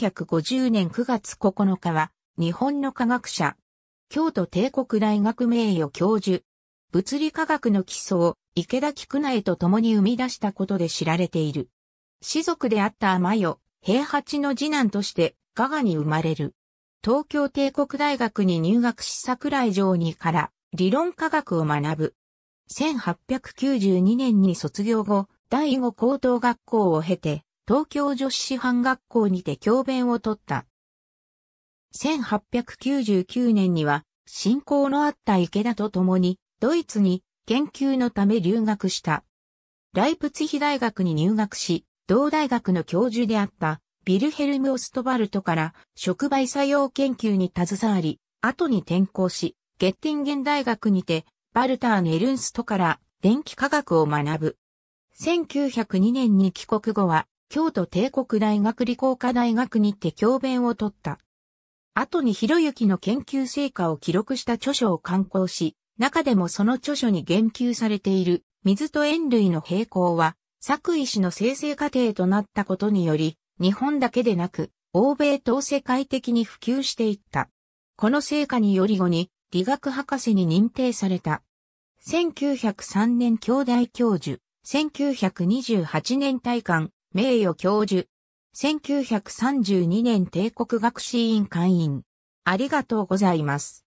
1950年9月9日は、日本の科学者、京都帝国大学名誉教授、物理科学の基礎を池田菊苗と共に生み出したことで知られている。士族であった天代、平八の次男として加賀に生まれる。東京帝国大学に入学し桜井城にから理論科学を学ぶ。1892年に卒業後、第五高等学校を経て、東京女子師範学校にて教鞭を取った。1899年には、親交のあった池田と共に、ドイツに研究のため留学した。ライプツヒ大学に入学し、同大学の教授であったビルヘルム・オストバルトから触媒作用研究に携わり、後に転校し、ゲッティンゲン大学にて、バルター・ネルンストから電気科学を学ぶ。1902年に帰国後は、京都帝国大学理工科大学にて教鞭を取った。後に広之の研究成果を記録した著書を刊行し、中でもその著書に言及されている水と塩類の並行は、作為史の生成過程となったことにより、日本だけでなく、欧米と世界的に普及していった。この成果により後に、理学博士に認定された。1903年兄弟教授、1928年大官、名誉教授。1932年帝国学士院会員。ありがとうございます。